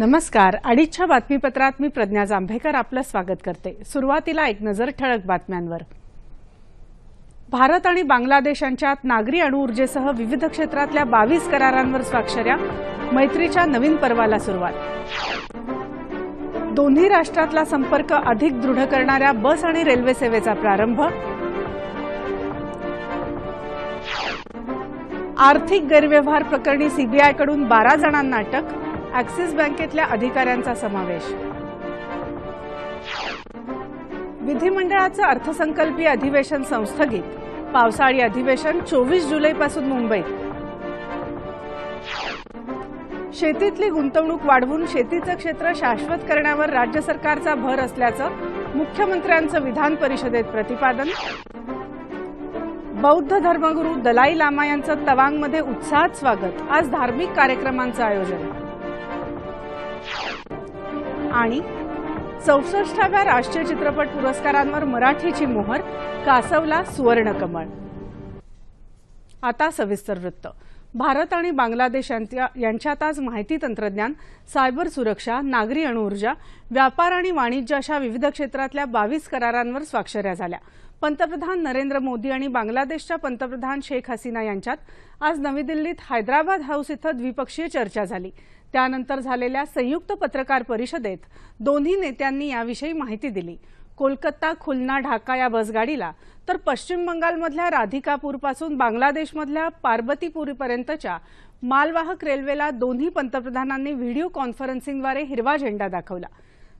नमस्कार अडीचच्या बातमीपत्रात मी प्रज्ञा जांभेकर आपलं स्वागत करते सुरुवातीला एक नजर ठळक बातम्यांवर भारत आणि बांगलादेशांच्यात नागरी अणुऊर्जेसह विविध क्षेत्रातल्या बावीस करारांवर स्वाक्षऱ्या मैत्रीच्या नवीन पर्वाला सुरुवात दोन्ही राष्ट्रातला संपर्क अधिक दृढ करणाऱ्या बस आणि रेल्वे सेवेचा प्रारंभ आर्थिक गैरव्यवहार प्रकरणी सीबीआयकडून बारा जणांना अटक ॲक्सिस बँकेतल्या अधिकाऱ्यांचा समावेश विधिमंडळाचं अर्थसंकल्पीय अधिवेशन संस्थगित पावसाळी अधिवेशन चोवीस जुलैपासून मुंबईत शेतीतली गुंतवणूक वाढवून शेतीचं क्षेत्र शाश्वत करण्यावर राज्य सरकारचा भर असल्याचं मुख्यमंत्र्यांचं विधान परिषदेत प्रतिपादन बौद्ध धर्मगुरू दलाई लामा यांचं तवांगमध्ये उत्साहात स्वागत आज धार्मिक कार्यक्रमांचं आयोजन आणि चौसष्टाव्या राष्ट्रीय चित्रपट पुरस्कारांवर मराठीची मोहर कासवला सुवर्णकमळ आता सविस्तर वृत्त भारत आणि बांगलादेश यांच्यात आज माहिती तंत्रज्ञान सायबर सुरक्षा नागरी अणुऊर्जा व्यापार आणि वाणिज्य अशा विविध क्षेत्रातल्या बावीस करारांवर स्वाक्षऱ्या झाल्या पंतप्रधान नरेंद्र मोदी आणि बांगलादेशच्या पंतप्रधान शेख हसीना यांच्यात आज नवी दिल्लीत हैदराबाद हाऊस इथं द्विपक्षीय चर्चा झाली त्यानंतर झालेल्या संयुक्त पत्रकार परिषदेत दोन्ही नेत्यांनी याविषयी माहिती दिली कोलकाता खुलना ढाका या बसगाडीला तर पश्चिम बंगालमधल्या राधिकापूरपासून बांगलादेशमधल्या पार्वतीपूरपर्यंतच्या मालवाहक रेल्वेला दोन्ही पंतप्रधानांनी व्हिडिओ कॉन्फरन्सिंगद्वारे हिरवा झेंडा दाखवला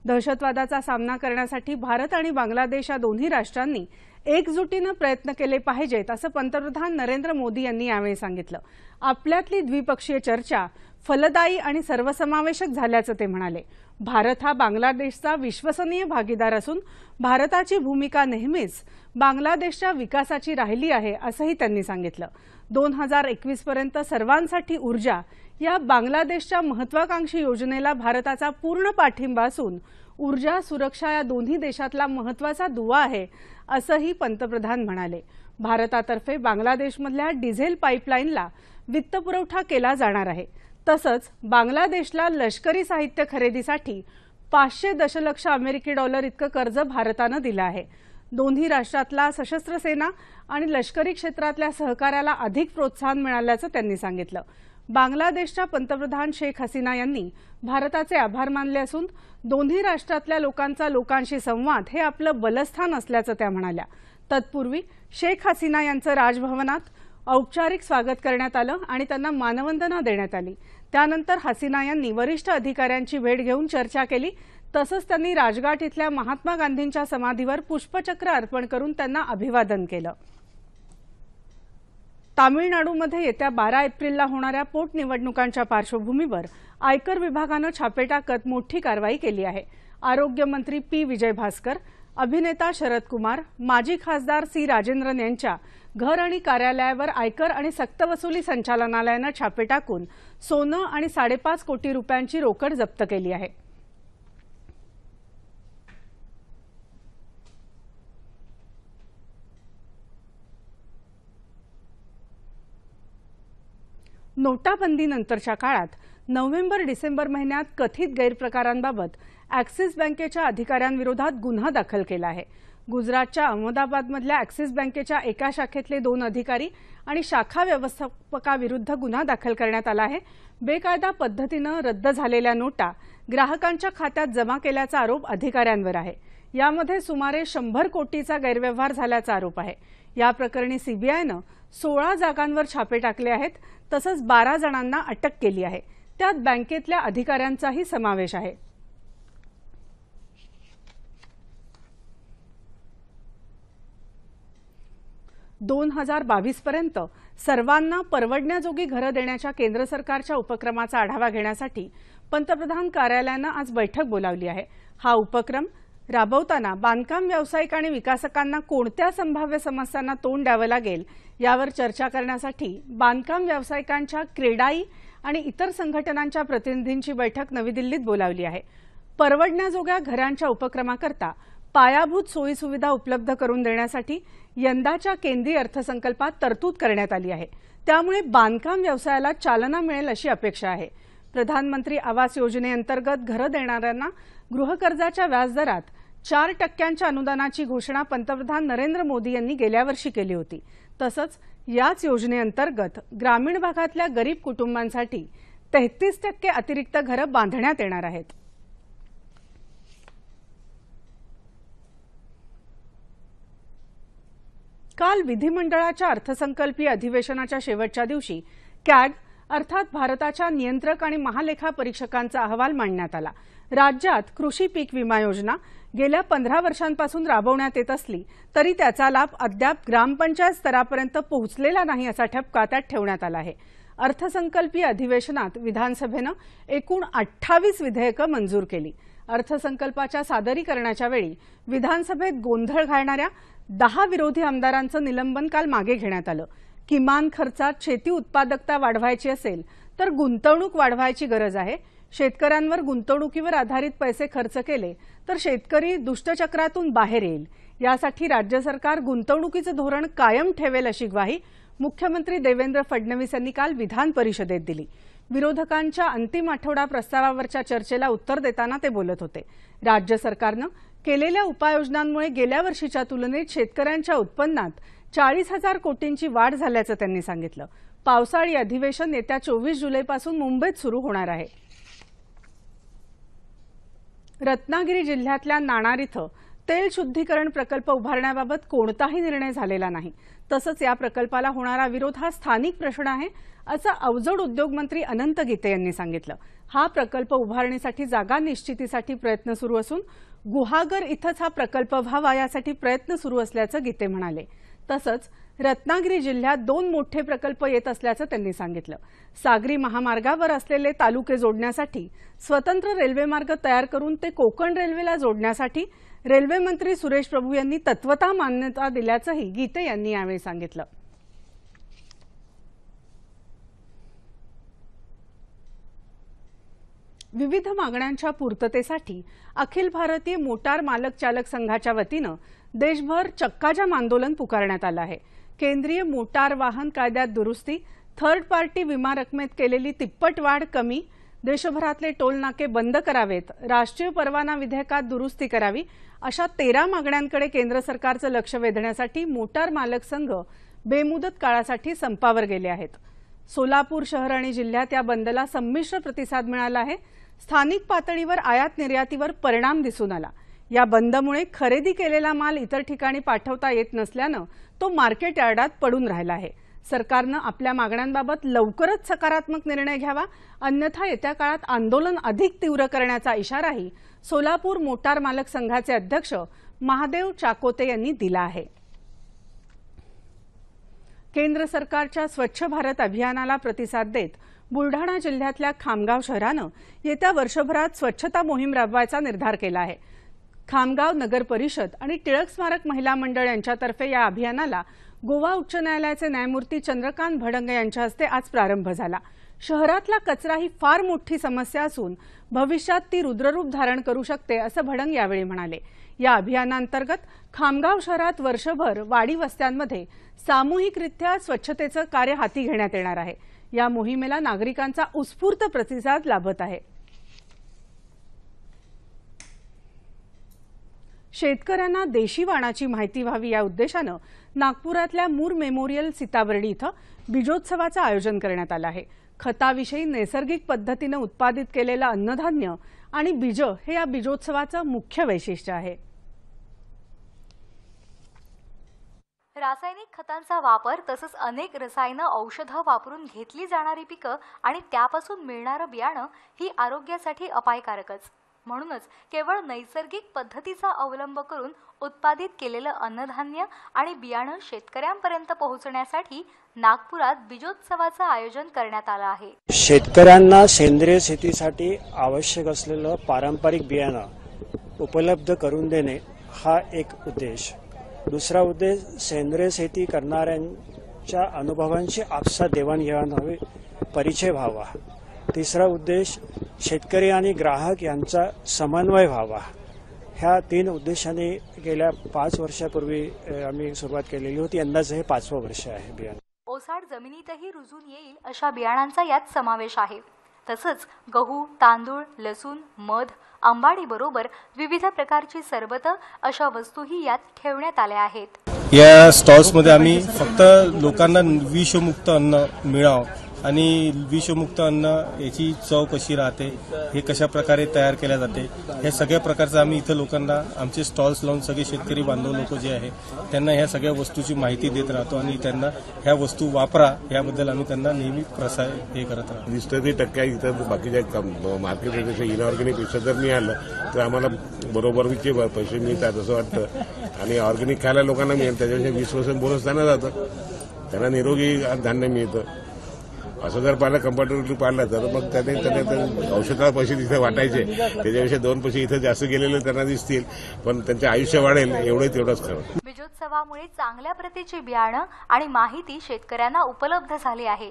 दहशतवादाचा सामना करण्यासाठी भारत आणि बांगलादेश या दोन्ही राष्ट्रांनी एकजुटीनं प्रयत्न केले पाहिजेत असं पंतप्रधान नरेंद्र मोदी यांनी यावेळी सांगितलं आपल्यातली द्विपक्षीय चर्चा फलदायी आणि सर्वसमावेशक झाल्याचं ते म्हणाले भारत हा बांगलादेशचा विश्वसनीय भागीदार असून भारताची भूमिका नेहमीच बांगलादेशच्या विकासाची राहिली आहे असंही त्यांनी सांगितलं दोन हजार एकवीस पर्यंत सर्वांसाठी ऊर्जा या बांगलादेशच्या महत्वाकांक्षी योजनेला भारताचा पूर्ण पाठिंबा असून ऊर्जा सुरक्षा या दोन्ही देशातला महत्वाचा दुवा आहे असंही पंतप्रधान म्हणाले भारतातर्फे बांगलादेशमधल्या डिझेल पाईपलाईनला वित्तपुरवठा केला जाणार आहे तसंच बांगलादेशला लष्करी साहित्य खरेदीसाठी पाचशे दशलक्ष अमेरिकी डॉलर इतकं कर्ज भारतानं दिलं आहे दोन्ही राष्ट्रातला सशस्त्र सेना आणि लष्करी क्षेत्रातल्या सहकार्याला अधिक प्रोत्साहन मिळाल्याचं त्यांनी सांगितलं बांगलादेशच्या पंतप्रधान शेख हसीना यांनी भारताचे आभार मानले असून दोन्ही राष्ट्रातल्या लोकांचा लोकांशी संवाद हे आपलं बलस्थान असल्याचं त्या म्हणाल्या तत्पूर्वी शेख हसीना यांचं राजभवनात औपचारिक स्वागत करण्यात आलं आणि त्यांना मानवंदना देण्यात आली त्यानंतर हसीना यांनी वरिष्ठ अधिकाऱ्यांची भेट घेऊन चर्चा केली तसंच त्यांनी राजघाट इथल्या महात्मा गांधींच्या समाधीवर पुष्पचक्र अर्पण करून त्यांना अभिवादन केलं तामिळनाडूमध्ये येत्या बारा एप्रिलला होणाऱ्या पोटनिवडणुकांच्या पार्श्वभूमीवर आयकर विभागानं छापे टाकत मोठी कारवाई केली आहे आरोग्यमंत्री पी विजय भास्कर अभिनेता शरद कुमार माजी खासदार सी राजेंद्रन यांच्या घर आणि कार्यालयावर आयकर आणि सक्तवसुली संचालनालयानं छापे टाकून सोनं आणि साडेपाच कोटी रुपयांची रोकड जप्त केली आहे नोटाबंदीनंतरच्या काळात नोव्हेंबर डिसेंबर महिन्यात कथित गैरप्रकारांबाबत ॲक्सिस बँकेच्या अधिकाऱ्यांविरोधात गुन्हा दाखल केला आहे गुजरातच्या अहमदाबादमधल्या ॲक्सिस बँकेच्या एका शाखेतले दोन अधिकारी आणि शाखा व्यवस्थापकाविरुद्ध गुन्हा दाखल करण्यात आला आहे बेकायदा पद्धतीनं रद्द झालेल्या नोटा ग्राहकांच्या खात्यात जमा केल्याचा आरोप अधिकाऱ्यांवर आहे यामध्ये सुमारे शंभर कोटीचा गैरव्यवहार झाल्याचा आरोप आहे या प्रकरणी सीबीआयनं सोळा जागांवर छापे टाकले आहेत तसंच बारा जणांना अटक केली आहे त्यात बँकेतल्या अधिकाऱ्यांचाही समावेश आहे दोन हजार पर्यंत सर्वांना परवडण्याजोगी घरं देण्याच्या केंद्र सरकारच्या उपक्रमाचा आढावा घेण्यासाठी पंतप्रधान कार्यालयानं आज बैठक बोलावली आहे हा उपक्रम राबवताना बांधकाम व्यावसायिक आणि विकासकांना कोणत्या संभाव्य समस्यांना तोंड द्यावं लागेल यावर चर्चा करण्यासाठी बांधकाम व्यावसायिकांच्या क्रेडाई आणि इतर संघटनांच्या प्रतिनिधींची बैठक नवी दिल्लीत बोलावली आहे परवडण्याजोग्या घरांच्या उपक्रमाकरता पायाभूत सोयीसुविधा उपलब्ध करून देण्यासाठी यंदाच्या केंद्रीय अर्थसंकल्पात तरतूद करण्यात आली आहे त्यामुळे बांधकाम व्यवसायाला चालना मिळेल अशी अपेक्षा आहे प्रधानमंत्री आवास योजनेअंतर्गत घरं देणाऱ्यांना गृहकर्जाच्या व्याजदरात चार टक्क्यांच्या अनुदानाची घोषणा पंतप्रधान नरेंद्र मोदी यांनी गेल्या वर्षी केली होती तसंच याच योजनेअंतर्गत ग्रामीण भागातल्या गरीब कुटुंबांसाठी तेहतीस टक्के अतिरिक्त घरं बांधण्यात येणार आहेत काल विधिमंडळाच्या अर्थसंकल्पीय अधिवेशनाच्या शेवटच्या दिवशी कॅग अर्थात भारताच्या नियंत्रक आणि महालेखा परीक्षकांचा अहवाल मांडण्यात आला राज्यात कृषी पीक विमा योजना गेल्या पंधरा वर्षांपासून राबवण्यात येत असली तरी त्याचा लाभ अद्याप ग्रामपंचायत स्तरापर्यंत पोहोचलेला नाही असा ठपका त्यात ठेवण्यात आला आहे अर्थसंकल्पीय अधिवेशनात विधानसभेनं एकूण अठ्ठावीस विधेयकं मंजूर केली अर्थसंकल्पाच्या सादरीकरणाच्या वेळी विधानसभेत गोंधळ घालणाऱ्या दहा विरोधी आमदारांचं निलंबन काल मागे घेण्यात आलं किमान खर्चात शेती उत्पादकता वाढवायची असेल तर गुंतवणूक वाढवायची गरज आहे शेतकऱ्यांवर गुंतवणुकीवर आधारित पैसे खर्च केले तर शेतकरी दुष्टचक्रातून बाहेर येईल यासाठी राज्य सरकार गुंतवणुकीचं धोरण कायम ठेवेल अशी ग्वाही मुख्यमंत्री देवेंद्र फडणवीस यांनी काल विधान परिषदेत दिली विरोधकांच्या अंतिम आठवडा प्रस्तावावरच्या चर्चेला उत्तर देताना ते बोलत होते राज्य सरकारनं केलेल्या उपाययोजनांमुळे गेल्या वर्षीच्या तुलनेत शेतकऱ्यांच्या उत्पन्नात चाळीस हजार कोटींची वाढ झाल्याचं त्यांनी सांगितलं पावसाळी अधिवेशन येत्या चोवीस जुलैपासून मुंबईत सुरू होणार आहे रत्नागिरी जिल्ह्यातल्या नाणार इथं तेल शुद्धीकरण प्रकल्प उभारण्याबाबत कोणताही निर्णय झालेला नाही तसंच या प्रकल्पाला होणारा विरोध हा स्थानिक प्रश्न आहे असं अवजड उद्योगमंत्री अनंत गीते यांनी सांगितलं हा प्रकल्प उभारणीसाठी जागा निश्चितीसाठी प्रयत्न सुरू असून गुहागर इथंच हा प्रकल्प व्हावा यासाठी प्रयत्न सुरू असल्याचं गीते म्हणाले तसंच रत्नागिरी जिल्ह्यात दोन मोठे प्रकल्प येत असल्याचं त्यांनी सांगितलं सागरी महामार्गावर असलेले तालुके जोडण्यासाठी स्वतंत्र रेल्वेमार्ग तयार करून ते कोकण रेल्वेला जोडण्यासाठी रेल्वेमंत्री सुरेश प्रभू यांनी तत्वता मान्यता दिल्याचंही गीते यांनी यावेळी सांगितलं विविध मागण्यांच्या पूर्ततेसाठी अखिल भारतीय मोटार मालक चालक संघाच्या वतीनं देशभर चक्काजाम आंदोलन पुकारण्यात आलं आहे केंद्रीय मोटार वाहन कायद्यात दुरुस्ती थर्ड पार्टी विमा रकमेत केलेली तिप्पट वाढ कमी देशभरातले टोल नाके बंद करावेत राष्ट्रीय परवाना विधेयकात दुरुस्ती करावी अशा तेरा मागण्यांकडे केंद्र सरकारचं लक्ष वेधण्यासाठी मोटार मालक संघ बेमुदत काळासाठी संपावर गेले आहेत सोलापूर शहर आणि जिल्ह्यात या बंदला संमिश्र प्रतिसाद मिळाला आहे स्थानिक पातळीवर आयात निर्यातीवर परिणाम दिसून आला या बंदमुळे खरेदी केलेला माल इतर ठिकाणी पाठवता येत नसल्यानं तो मार्केट यार्डात पडून राहिला आहे सरकारनं आपल्या मागण्यांबाबत लवकरच सकारात्मक निर्णय घ्यावा अन्यथा येत्या काळात आंदोलन अधिक तीव्र करण्याचा इशाराही सोलापूर मोटार मालक संघाचे अध्यक्ष महादेव चाकोते यांनी दिला आहे केंद्र सरकारच्या स्वच्छ भारत अभियानाला प्रतिसाद देत बुलढाणा जिल्ह्यातल्या खामगाव शहरानं येत्या वर्षभरात स्वच्छता मोहीम राबवायचा निर्धार केला आहे खामगाव नगर परिषद आणि टिळक स्मारक महिला मंडळ यांच्यातर्फे या अभियानाला गोवा उच्च न्यायालयाचे न्यायमूर्ती चंद्रकांत भडंग यांच्या हस्ते आज प्रारंभ झाला शहरातला कचरा ही फार मोठी समस्या असून भविष्यात ती रुद्ररूप धारण करू शकते असं भडंग यावेळी म्हणाले या अभियानांतर्गत खामगाव शहरात वर्षभर वाडी वस्त्यांमध्ये सामूहिकरित्या स्वच्छतेचं कार्य हाती घेण्यात येणार आहे या मोहिमेला नागरिकांचा उत्स्फूर्त प्रतिसाद लाभत आहे शेतकऱ्यांना देशी वाणाची माहिती व्हावी या उद्देशानं नागपुरातल्या मूर मेमोरियल सीताबर्डी इथं बीजोत्सवाचं आयोजन करण्यात आलं आहे खताविषयी नैसर्गिक पद्धतीनं उत्पादित केलेलं अन्नधान्य आणि बीज हे या बीजोत्सवाचं मुख्य वैशिष्ट्य आहे रासायनिक खतांचा वापर तसंच अनेक रसायनं औषधं वापरून घेतली जाणारी पिकं आणि त्यापासून मिळणारं बियाणं ही आरोग्यासाठी अपायकारकच म्हणूनच केवळ नैसर्गिक पद्धतीचा अवलंब करून उत्पादित केलेलं अन्नधान्य आणि बियाणं शेतकऱ्यांपर्यंत पोहोचण्यासाठी नागपुरात बीजोत्सवाचं आयोजन करण्यात आलं आहे शेतकऱ्यांना सेंद्रिय शेतीसाठी आवश्यक असलेलं पारंपरिक बियाणं उपलब्ध करून देणे हा एक उद्देश दुसरा उद्देश सेंद्रिय शेती करणाऱ्यांच्या अनुभवांशी आपसा देवाणघेवाण व्हावी परिचय व्हावा तिसरा उद्देश शेतकरी आणि ग्राहक यांचा समन्वय व्हावा ह्या तीन उद्देशाने गेल्या पाच वर्षापूर्वी आम्ही सुरुवात केलेली होती यंदाचं हे पाचवं वर्ष आहे बियाणे ओसाड जमिनीतही रुजून येईल अशा बियाणांचा यात समावेश आहे तसंच गहू तांदूळ लसूण मध आंबाडीबरोबर विविध प्रकारची सरबत अशा वस्तूही यात ठेवण्यात आल्या आहेत या स्टॉल्समध्ये आम्ही फक्त लोकांना विषमुक्त अन्न मिळावं आणि विषमुक्त अन्न याची चव कशी राहते हे कशा प्रकारे तयार केल्या जाते ह्या सगळ्या प्रकारचं आम्ही इथं लोकांना आमचे स्टॉल्स लावून सगळे शेतकरी बांधव लोक जे आहे त्यांना ह्या सगळ्या वस्तूची माहिती देत राहतो आणि त्यांना ह्या वस्तू वापरा याबद्दल आम्ही त्यांना नेहमी प्रसार हे करत राहतो वीस ते टक्के इथं बाकीच्या मार्केट इनऑर्गॅनिक पेक्षा जर आलं तर आम्हाला बरोबरीचे पैसे मिळतात असं वाटतं आणि ऑर्गेनिक खायला लोकांना मिळेल त्याच्यापेक्षा वीस पर्सेंट बोनस त्यांना जातं त्यांना निरोगी धान्य मिळतं असं जर पाहिलं कंपॅरेटिव्हली पाहिलं तर मग त्याने त्याने औषधाला पैसे तिथे वाटायचे त्याच्यापेक्षा दोन पैसे इथे जास्त गेलेले त्यांना दिसतील पण त्यांचे आयुष्य वाढेल एवढं तेवढंच खरं बीजोत्सवामुळे चांगल्या प्रतीची बियाणं आणि माहिती शेतकऱ्यांना उपलब्ध झाली आहे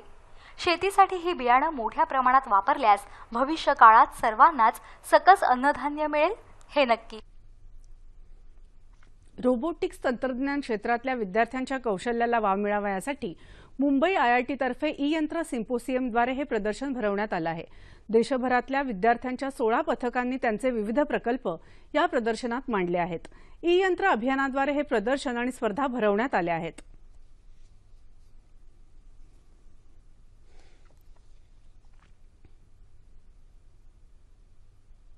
शेतीसाठी ही बियाणं मोठ्या प्रमाणात वापरल्यास भविष्य काळात सर्वांनाच सकस अन्नधान्य मिळेल हे नक्की रोबोटिक्स तंत्रज्ञान क्षेत्रातल्या विद्यार्थ्यांच्या कौशल्याला वाव मिळावा यासाठी मुंबई तर्फे ई यंत्र सिम्पोसियमद्वारे हे प्रदर्शन भरवण्यात आलं आहे देशभरातल्या विद्यार्थ्यांच्या सोळा पथकांनी त्यांचे विविध प्रकल्प या प्रदर्शनात मांडले आहेत ई यंत्र अभियानाद्वारे हे प्रदर्शन आणि स्पर्धा भरवण्यात आल्या आहेत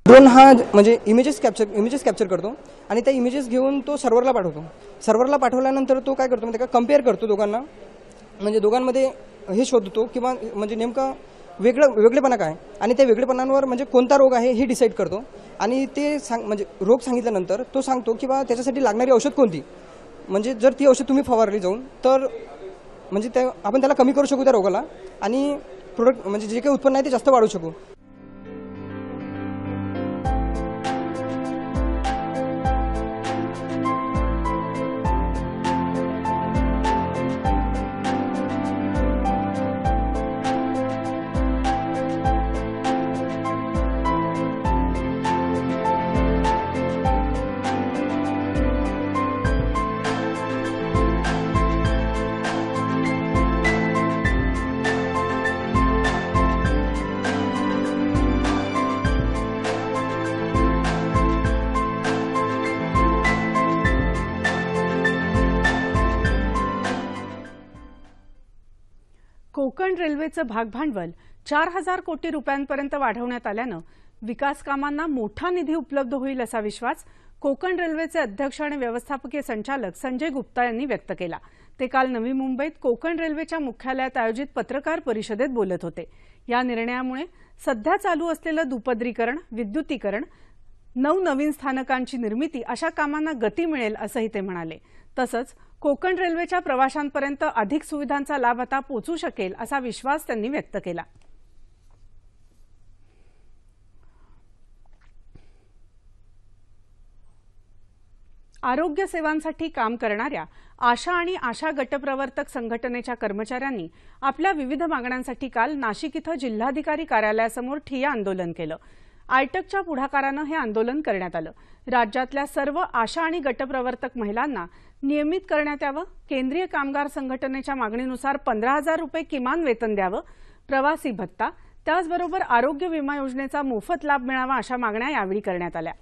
ड्रोन हा म्हणजे इमेजेस कॅप्चर इमेजेस कॅप्चर करतो आणि त्या इमेजेस घेऊन तो सर्व्हरला पाठवतो सर्व्हरला पाठवल्यानंतर तो काय करतो म्हणजे कम्पेअर करतो दोघांना म्हणजे दोघांमध्ये हे शोधतो किंवा म्हणजे नेमकं वेगळं वेगळेपणा काय आणि त्या वेगळेपणांवर म्हणजे कोणता रोग आहे हे डिसाईड करतो आणि ते सांग म्हणजे रोग सांगितल्यानंतर तो सांगतो की बा त्याच्यासाठी लागणारी औषध कोणती म्हणजे जर ती औषध तुम्ही फवारली जाऊन तर म्हणजे त्या आपण त्याला कमी करू शकू त्या रोगाला आणि प्रोडक्ट म्हणजे जे काही उत्पन्न आहे ते जास्त वाढू शकू संस्थेचं भागभांडवल चार हजार कोटी रुपयांपर्यंत वाढवण्यात आल्यानं विकास कामांना मोठा निधी उपलब्ध होईल असा विश्वास कोकण रेल्वेचे अध्यक्ष आणि व्यवस्थापकीय संचालक संजय गुप्ता यांनी व्यक्त केला ते काल नवी मुंबईत कोकण रेल्वेच्या मुख्यालयात आयोजित पत्रकार परिषदेत बोलत होते या निर्णयामुळे सध्या चालू असलेलं दुपदरीकरण विद्युतीकरण नवनवीन स्थानकांची निर्मिती अशा कामांना गती मिळेल असंही ते म्हणाले तसंच कोकण रेल्वेच्या प्रवाशांपर्यंत अधिक सुविधांचा लाभ आता पोचू शकेल असा विश्वास त्यांनी व्यक्त केला आरोग्य सेवांसाठी काम करणाऱ्या आशा आणि आशा गटप्रवर्तक संघटनेच्या कर्मचाऱ्यांनी आपल्या विविध मागण्यांसाठी काल नाशिक इथं जिल्हाधिकारी कार्यालयासमोर ठिय्या आंदोलन केलं आयटकच्या पुढाकारानं हे आंदोलन करण्यात आलं राज्यातल्या सर्व आशा आणि गटप्रवर्तक महिलांना नियमित करण्यात यावं केंद्रीय कामगार संघटनेच्या मागणीनुसार पंधरा हजार रुपये किमान वेतन द्यावं प्रवासी भत्ता त्याचबरोबर आरोग्य विमा योजनेचा मोफत लाभ मिळावा अशा मागण्या यावेळी करण्यात आल्या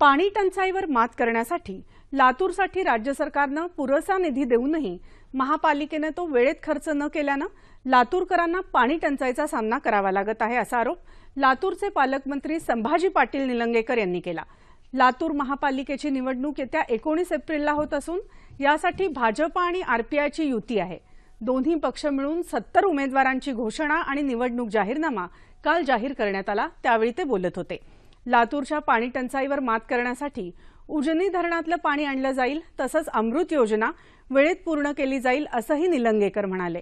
पाणी टंचाईवर मात करण्यासाठी लातूरसाठी राज्य सरकारनं पुरेसा निधी देऊनही महापालिकेनं तो वेळेत खर्च न केल्यानं लातूरकरांना पाणी टंचाईचा सामना करावा लागत आहे असा आरोप लातूरचे पालकमंत्री संभाजी पाटील निलंगेकर यांनी केला लातूर महापालिकेची निवडणूक येत्या एकोणीस एप्रिलला होत असून यासाठी भाजपा आणि आरपीआयची युती आहे दोन्ही पक्ष मिळून सत्तर उमेदवारांची घोषणा आणि निवडणूक जाहीरनामा काल जाहीर करण्यात आला त्यावेळी ते बोलत होते लातूरच्या पाणी टंचाईवर मात करण्यासाठी उजनी धरणातलं पाणी आणलं जाईल तसंच अमृत योजना वेळेत पूर्ण केली जाईल असंही निलंगेकर म्हणाले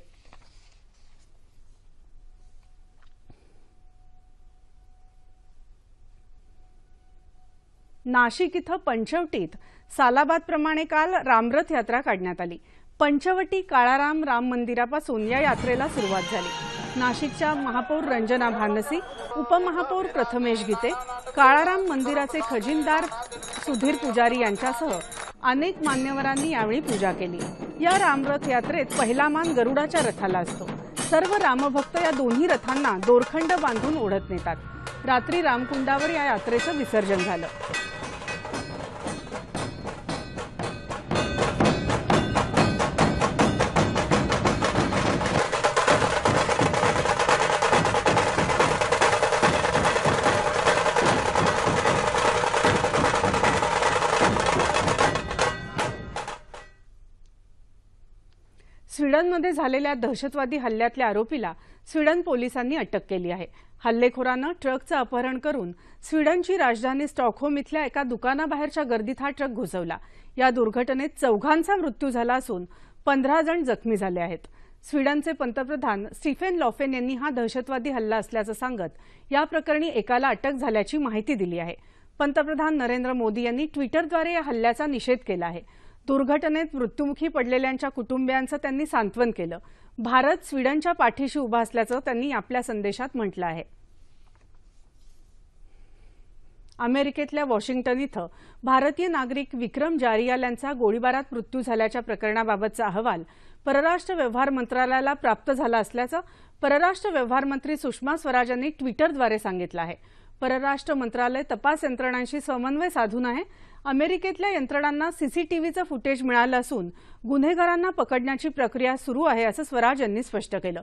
नाशिक इथं पंचवटीत सालाबादप्रमाणे काल रामरथ यात्रा काढण्यात आली पंचवटी काळाराम राम मंदिरापासून या यात्रेला सुरुवात झाली नाशिकच्या महापौर रंजना भानसी उपमहापौर प्रथमेश गीते काळाराम मंदिराचे खजिनदार सुधीर पुजारी यांच्यासह अनेक मान्यवरांनी यावेळी पूजा केली या रामरथ यात्रेत पहिला मान गरुडाच्या रथाला असतो सर्व रामभक्त या दोन्ही रथांना दोरखंड बांधून ओढत नेतात रात्री रामकुंडावर या यात्रेचं विसर्जन झालं स्वीडनमध्ये झालेल्या दहशतवादी हल्ल्यातल्या आरोपीला स्वीडन पोलिसांनी अटक केली आहे हल्लेखोरानं ट्रकचं अपहरण करून स्वीडनची राजधानी स्टॉकहोम इथल्या एका दुकानाबाहेरच्या गर्दीत हा ट्रक घुसवला या दुर्घटनेत चौघांचा मृत्यू झाला असून पंधरा जण जखमी झाले आहेत स्वीडनचे पंतप्रधान स्टीफेन लॉफेन यांनी हा दहशतवादी हल्ला असल्याचं सांगत या प्रकरणी एकाला अटक झाल्याची माहिती दिली आहे पंतप्रधान नरेंद्र मोदी यांनी ट्विटरद्वारे या हल्ल्याचा निषेध केला आहे दुर्घटनेत मृत्युमुखी पडलेल्यांच्या कुटुंबियांचं त्यांनी सांत्वन केलं भारत स्वीडनच्या पाठीशी उभा असल्याचं त्यांनी आपल्या संदेशात म्हटलं आहे अमेरिकेतल्या वॉशिंग्टन इथं भारतीय नागरिक विक्रम जारियाल यांचा गोळीबारात मृत्यू झाल्याच्या प्रकरणाबाबतचा अहवाल परराष्ट्र व्यवहार मंत्रालयाला प्राप्त झाला असल्याचं परराष्ट्र व्यवहार मंत्री सुषमा स्वराज यांनी ट्विटरद्वारे सांगितलं आहे परराष्ट्र मंत्रालय तपास यंत्रणांशी समन्वय साधून आहे अमेरिकेतल्या यंत्रणांना सीसीटीव्हीचं फुटेज मिळालं असून गुन्हेगारांना पकडण्याची प्रक्रिया सुरू आहे असं स्वराज यांनी स्पष्ट केलं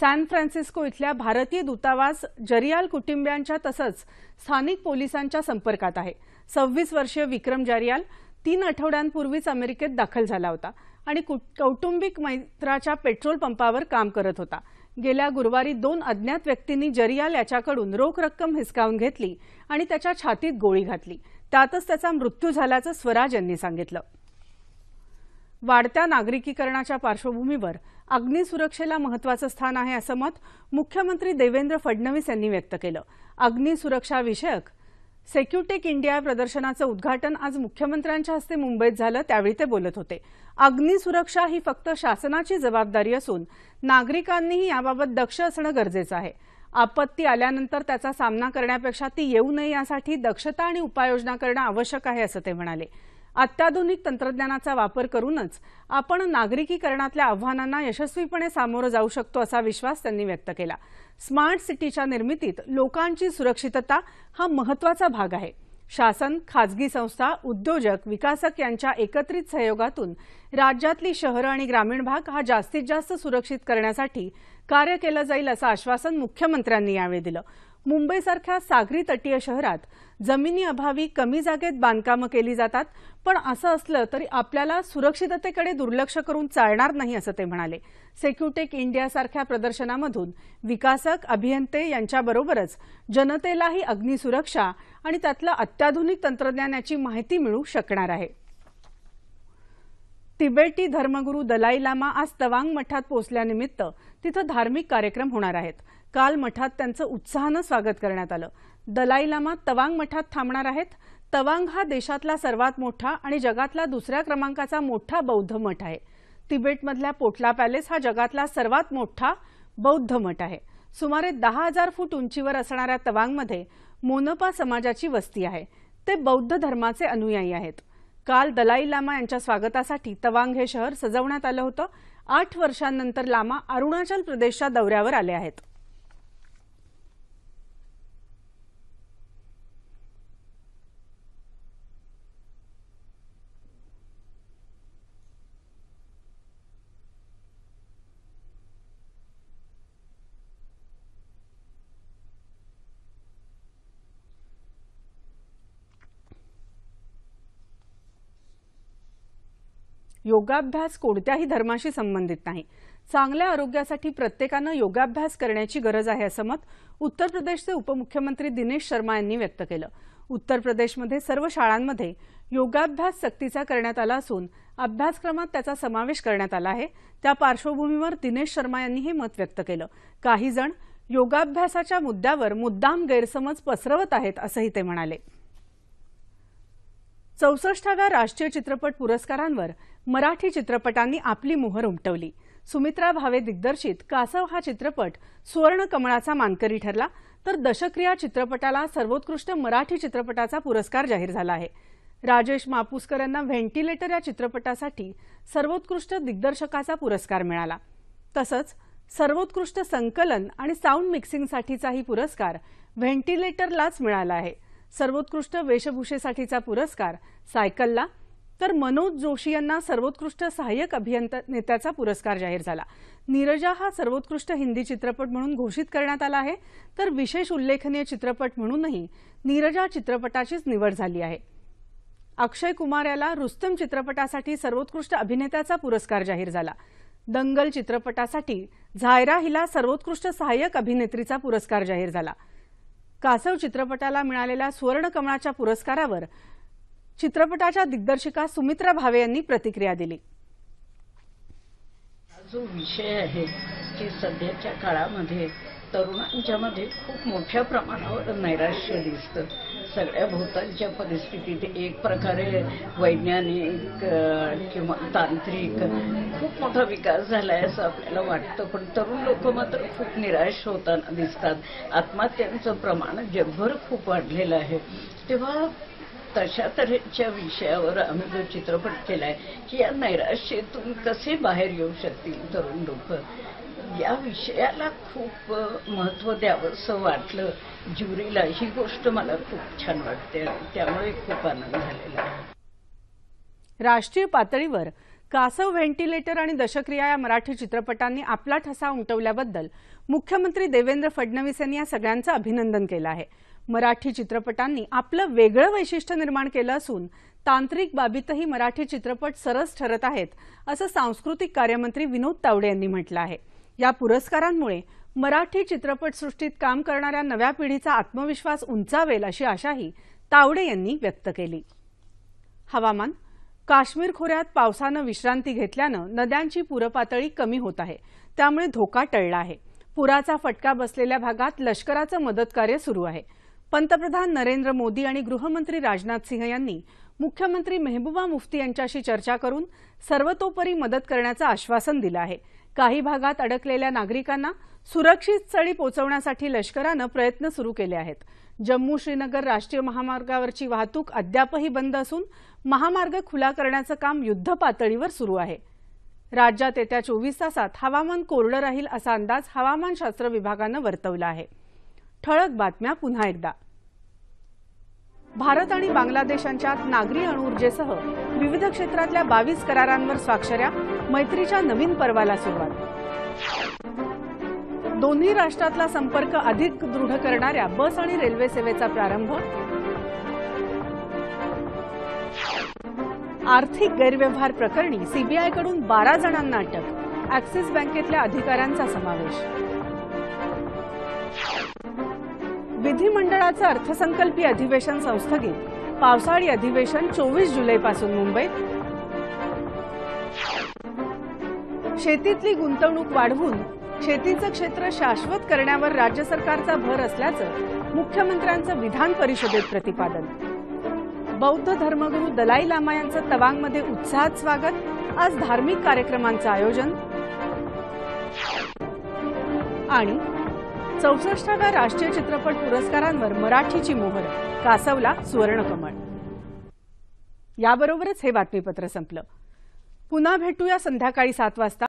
सॅन फ्रान्सिस्को इथल्या भारतीय दूतावास जरियाल कुटुंबियांच्या तसंच स्थानिक पोलिसांच्या संपर्कात आहे सव्वीस वर्षीय विक्रम जरियाल तीन आठवड्यांपूर्वीच अमेरिकेत दाखल झाला होता आणि कौटुंबिक मैत्राच्या पेट्रोल पंपावर काम करत होता गेल्या गुरुवारी दोन अज्ञात व्यक्तींनी जरियाल याच्याकडून रोख रक्कम हिसकावून घेतली आणि त्याच्या छातीत गोळी घातली त्यातच त्याचा मृत्यू झाल्याचं स्वराज यांनी सांगितलं वाढत्या नागरिकीकरणाच्या पार्श्वभूमीवर अग्निसुरक्षेला महत्वाचं स्थान आहे असं मत मुख्यमंत्री देवेंद्र फडणवीस यांनी व्यक्त केलं विषयक सेक्युटेक इंडिया प्रदर्शनाचं उद्घाटन आज मुख्यमंत्र्यांच्या हस्ते मुंबईत झालं त्यावेळी ते बोलत होते अग्निसुरक्षा ही फक्त शासनाची जबाबदारी असून नागरिकांनीही याबाबत दक्ष असणं गरजेचं आहे आपत्ती आल्यानंतर त्याचा सामना करण्यापेक्षा ती येऊ नये यासाठी दक्षता आणि उपाययोजना करणं आवश्यक आहे असं ते म्हणाले अत्याधुनिक तंत्रज्ञानाचा वापर करूनच आपण नागरिकीकरणातल्या आव्हानांना यशस्वीपणे सामोरं जाऊ शकतो असा विश्वास त्यांनी व्यक्त केला स्मार्ट सिटीच्या निर्मितीत लोकांची सुरक्षितता हा महत्वाचा भाग आहे शासन खाजगी संस्था उद्योजक विकासक यांच्या एकत्रित सहयोगातून राज्यातली शहरं आणि ग्रामीण भाग हा जास्तीत जास्त सुरक्षित करण्यासाठी कार्य केलं जाईल असं आश्वासन मुख्यमंत्र्यांनी यावेळी दिलं मुंबईसारख्या सागरी तटीय शहरात जमिनी अभावी कमी जागेत बांधकामं केली जातात पण असं असलं तरी आपल्याला सुरक्षिततेकडे दुर्लक्ष करून चालणार नाही असं ते म्हणाले सेक्युटेक इंडियासारख्या प्रदर्शनामधून विकासक अभियंते यांच्याबरोबरच जनतेलाही अग्निसुरक्षा आणि त्यातलं अत्याधुनिक तंत्रज्ञानाची माहिती मिळू शकणार आहे तिबेटी धर्मगुरू दलाई लामा आज तवांग मठात पोहोचल्यानिमित्त तिथं धार्मिक कार्यक्रम होणार आहेत काल मठात त्यांचं उत्साहानं स्वागत करण्यात आलं दलाई लामा तवांग मठात थांबणार आहेत तवांग हा देशातला सर्वात मोठा आणि जगातला दुसऱ्या क्रमांकाचा मोठा बौद्ध मठ आहे तिबेटमधल्या पोटला पॅलेस हा जगातला सर्वात मोठा बौद्ध मठ आहे सुमारे दहा हजार फूट उंचीवर असणाऱ्या तवांगमध्ये मोनपा समाजाची वस्ती आहे ते बौद्ध धर्माचे अनुयायी आहेत काल दलाई लामा यांच्या स्वागतासाठी तवांग हे शहर सजवण्यात आलं होतं आठ वर्षांनंतर लामा अरुणाचल प्रदेशच्या दौऱ्यावर आले आहेत योगाभ्यास कोणत्याही धर्माशी संबंधित नाही चांगल्या आरोग्यासाठी प्रत्येकानं योगाभ्यास करण्याची गरज आहे असं मत उत्तर प्रदेशचे उपमुख्यमंत्री दिनेश शर्मा यांनी व्यक्त केलं उत्तर प्रदेशमध्ये सर्व शाळांमध्ये योगाभ्यास सक्तीचा करण्यात आला असून अभ्यासक्रमात त्याचा समावेश करण्यात आला आहे त्या पार्श्वभूमीवर दिनेश शर्मा यांनी हे मत व्यक्त केलं काही जण योगाभ्यासाच्या मुद्द्यावर मुद्दाम गैरसमज पसरवत आहेत असंही ते म्हणाले चौसष्टाव्या राष्ट्रीय चित्रपट पुरस्कारांवर मराठी चित्रपटांनी आपली मोहर उमटवली सुमित्रा भावे दिग्दर्शित कासव हा चित्रपट सुवर्ण कमळाचा मानकरी ठरला तर दशक्रिया चित्रपटाला सर्वोत्कृष्ट मराठी चित्रपटाचा पुरस्कार जाहीर झाला आहे राजेश मापुसकरांना यांना व्हेंटिलेटर या चित्रपटासाठी सर्वोत्कृष्ट दिग्दर्शकाचा पुरस्कार मिळाला तसंच सर्वोत्कृष्ट संकलन आणि साऊंड मिक्सिंगसाठीचाही पुरस्कार व्हेंटिलेटरलाच मिळाला आहे सर्वोत्कृष्ट वेशभूषेसाठीचा पुरस्कार सायकलला तर मनोज जोशी यांना सर्वोत्कृष्ट सहाय्यक अभियंता नेत्याचा पुरस्कार जाहीर झाला नीरजा हा सर्वोत्कृष्ट हिंदी चित्रपट म्हणून घोषित करण्यात आला आहे तर विशेष उल्लेखनीय चित्रपट म्हणूनही नीरजा चित्रपटाचीच निवड झाली आहे अक्षय कुमार याला रुस्तम चित्रपटासाठी सर्वोत्कृष्ट अभिनेत्याचा पुरस्कार जाहीर झाला दंगल चित्रपटासाठी झायरा हिला सर्वोत्कृष्ट सहाय्यक अभिनेत्रीचा पुरस्कार जाहीर झाला कासव चित्रपटाला मिळालेल्या स्वर्ण पुरस्कारावर चित्रपटाच्या दिग्दर्शिका सुमित्रा भावे यांनी प्रतिक्रिया दिली जो विषय आहे की सध्याच्या काळामध्ये तरुणांच्या मध्ये खूप मोठ्या प्रमाणावर नैराश्य दिसत सगळ्या भोवतालच्या परिस्थितीत एक प्रकारे वैज्ञानिक किंवा तांत्रिक खूप मोठा विकास झालाय असं आपल्याला वाटतं पण तरुण लोक मात्र खूप निराश होताना दिसतात आत्महत्यांचं प्रमाण जगभर खूप वाढलेलं आहे तेव्हा तशा तऱ्हेच्या विषयावर आम्ही जो चित्रपट आहे की या नैराश्येतून कसे बाहेर येऊ शकतील तरुण लोक या विषयाला खूप महत्व द्यावं असं वाटलं ज्युरीला ही गोष्ट मला खूप छान वाटते त्यामुळे खूप आनंद झालेला आहे राष्ट्रीय पातळीवर कासव व्हेंटिलेटर आणि दशक्रिया या मराठी चित्रपटांनी आपला ठसा उमटवल्याबद्दल मुख्यमंत्री देवेंद्र फडणवीस यांनी या सगळ्यांचं अभिनंदन केलं आहे मराठी चित्रपटांनी आपलं वेगळं वैशिष्ट्य निर्माण केलं असून तांत्रिक बाबीतही मराठी चित्रपट सरस ठरत आहेत असं सांस्कृतिक कार्यमंत्री विनोद तावडे यांनी म्हटलं आहे या पुरस्कारांमुळे मराठी चित्रपटसृष्टीत काम करणाऱ्या नव्या पिढीचा आत्मविश्वास उंचावेल अशी आशाही तावडे यांनी व्यक्त केली हवामान काश्मीर खोऱ्यात पावसानं विश्रांती घेतल्यानं नद्यांची पुरपातळी कमी होत आहे त्यामुळे धोका टळला आहे पुराचा फटका बसलेल्या भागात लष्कराचं मदतकार्य सुरू आहे पंतप्रधान नरेंद्र मोदी आणि गृहमंत्री राजनाथ सिंह यांनी मुख्यमंत्री मेहबूबा मुफ्ती यांच्याशी चर्चा करून सर्वतोपरी मदत करण्याचं आश्वासन दिलं आहे काही भागात अडकलेल्या नागरिकांना सुरक्षित स्थळी पोहोचवण्यासाठी लष्करानं प्रयत्न सुरू केले आहेत जम्मू श्रीनगर राष्ट्रीय महामार्गावरची वाहतूक अद्यापही बंद असून महामार्ग खुला करण्याचं काम युद्धपातळीवर सुरू आहे राज्यात येत्या चोवीस तासात हवामान कोरडं राहील असा अंदाज हवामानशास्त्र विभागानं वर्तवला आहे ठळक बातम्या पुन्हा एकदा भारत आणि बांगलादेशांच्या नागरी अणुऊर्जेसह विविध क्षेत्रातल्या बावीस करारांवर स्वाक्षऱ्या मैत्रीच्या नवीन पर्वाला सुरुवात दोन्ही राष्ट्रातला संपर्क अधिक दृढ करणाऱ्या बस आणि रेल्वे सेवेचा प्रारंभ आर्थिक गैरव्यवहार प्रकरणी सीबीआयकडून बारा जणांना अटक ॲक्सिस बँकेतल्या अधिकाऱ्यांचा समावेश विधिमंडळाचं अर्थसंकल्पीय अधिवेशन संस्थगित पावसाळी अधिवेशन चोवीस जुलैपासून मुंबईत शेतीतली गुंतवणूक वाढवून शेतीचं क्षेत्र शाश्वत करण्यावर राज्य सरकारचा भर असल्याचं मुख्यमंत्र्यांचं विधान परिषदेत प्रतिपादन बौद्ध धर्मगुरू दलाई लामा यांचं तवांगमध्ये उत्साहात स्वागत आज धार्मिक कार्यक्रमांचं आयोजन आणि चौसष्टाव्या राष्ट्रीय चित्रपट पुरस्कारांवर मराठीची मोहर कासवला सुवर्णकमळ याबरोबरच हे बातमीपत्र संपलं पुन्हा भेटूया संध्याकाळी सात वाजता